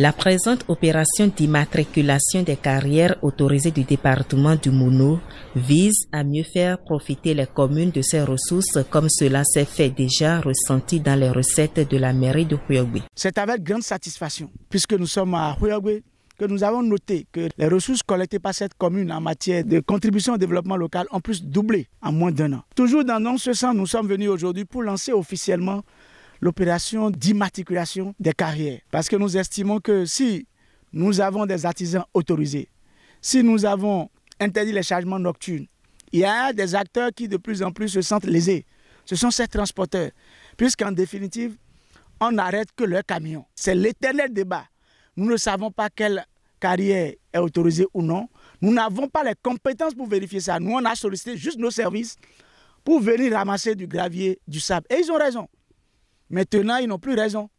La présente opération d'immatriculation des carrières autorisées du département du Mouno vise à mieux faire profiter les communes de ces ressources comme cela s'est fait déjà ressenti dans les recettes de la mairie de Huyogwe. C'est avec grande satisfaction, puisque nous sommes à Huyogwe, que nous avons noté que les ressources collectées par cette commune en matière de contribution au développement local ont plus doublé en moins d'un an. Toujours dans ce sens, nous sommes venus aujourd'hui pour lancer officiellement l'opération d'immatriculation des carrières. Parce que nous estimons que si nous avons des artisans autorisés, si nous avons interdit les chargements nocturnes, il y a des acteurs qui de plus en plus se sentent lésés. Ce sont ces transporteurs, puisqu'en définitive, on n'arrête que leurs camions. C'est l'éternel débat. Nous ne savons pas quelle carrière est autorisée ou non. Nous n'avons pas les compétences pour vérifier ça. Nous, on a sollicité juste nos services pour venir ramasser du gravier, du sable. Et ils ont raison. Maintenant, ils n'ont plus raison.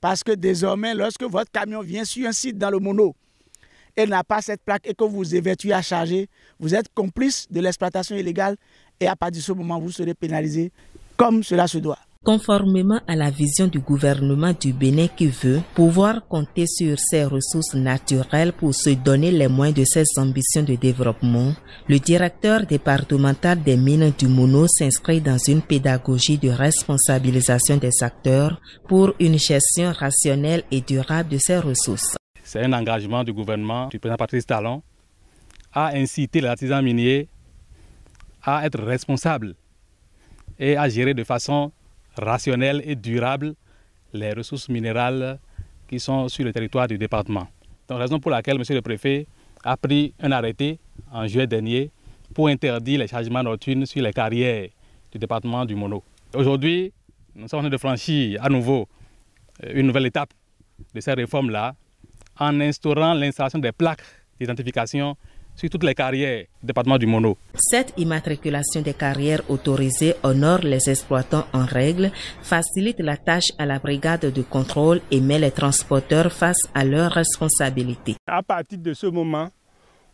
Parce que désormais, lorsque votre camion vient sur un site dans le mono et n'a pas cette plaque et que vous évertuez à charger, vous êtes complice de l'exploitation illégale et à partir de ce moment, vous serez pénalisé comme cela se doit conformément à la vision du gouvernement du Bénin qui veut pouvoir compter sur ses ressources naturelles pour se donner les moyens de ses ambitions de développement, le directeur départemental des mines du Mono s'inscrit dans une pédagogie de responsabilisation des acteurs pour une gestion rationnelle et durable de ses ressources. C'est un engagement du gouvernement du président Patrice Talon à inciter les artisans miniers à être responsables et à gérer de façon rationnel et durable les ressources minérales qui sont sur le territoire du département. Donc, raison pour laquelle M. le Préfet a pris un arrêté en juillet dernier pour interdire les chargements nocturnes sur les carrières du département du Mono. Aujourd'hui, nous sommes en train de franchir à nouveau euh, une nouvelle étape de cette réforme-là en instaurant l'installation des plaques d'identification sur toutes les carrières du département du Mono. Cette immatriculation des carrières autorisées honore les exploitants en règle, facilite la tâche à la brigade de contrôle et met les transporteurs face à leurs responsabilités. À partir de ce moment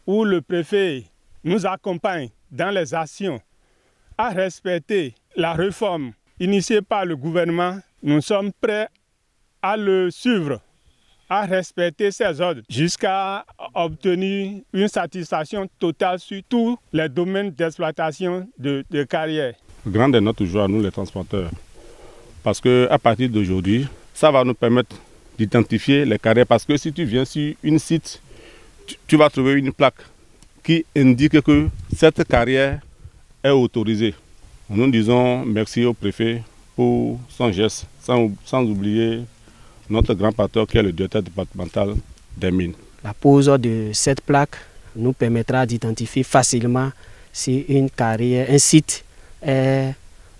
où le préfet nous accompagne dans les actions à respecter la réforme initiée par le gouvernement, nous sommes prêts à le suivre à respecter ses ordres jusqu'à obtenir une satisfaction totale sur tous les domaines d'exploitation de, carrières. carrière. Grande est notre joie, nous les transporteurs, parce qu'à partir d'aujourd'hui, ça va nous permettre d'identifier les carrières, parce que si tu viens sur une site, tu, vas trouver une plaque qui indique que cette carrière est autorisée. Nous disons merci au préfet pour son geste, sans, sans oublier notre grand patron qui est le directeur départemental des mines. La pose de cette plaque nous permettra d'identifier facilement si une carrière, un site est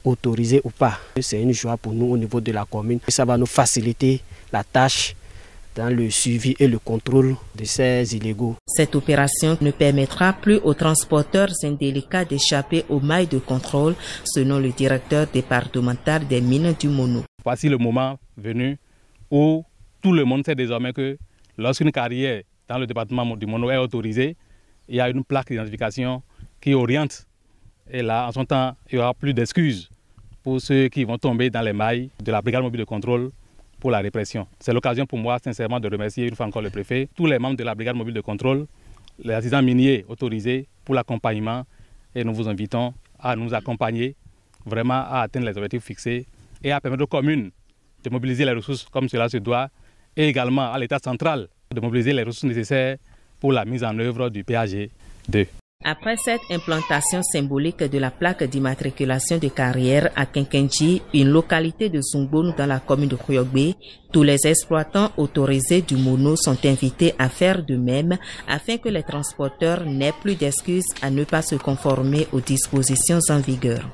autorisé ou pas. C'est une joie pour nous au niveau de la commune. Ça va nous faciliter la tâche dans le suivi et le contrôle de ces illégaux. Cette opération ne permettra plus aux transporteurs indélicats d'échapper aux mailles de contrôle, selon le directeur départemental des mines du Mono. Voici le moment venu où tout le monde sait désormais que lorsqu'une carrière dans le département du Mono est autorisée, il y a une plaque d'identification qui oriente. Et là, en son temps, il n'y aura plus d'excuses pour ceux qui vont tomber dans les mailles de la brigade mobile de contrôle pour la répression. C'est l'occasion pour moi, sincèrement, de remercier une fois encore le préfet, tous les membres de la brigade mobile de contrôle, les artisans miniers autorisés pour l'accompagnement. Et nous vous invitons à nous accompagner vraiment à atteindre les objectifs fixés et à permettre aux communes de mobiliser les ressources comme cela se doit et également à l'État central de mobiliser les ressources nécessaires pour la mise en œuvre du PAG 2. Après cette implantation symbolique de la plaque d'immatriculation de carrière à Kinkenji, une localité de Zungbon dans la commune de Kuyogbe, tous les exploitants autorisés du mono sont invités à faire de même afin que les transporteurs n'aient plus d'excuses à ne pas se conformer aux dispositions en vigueur.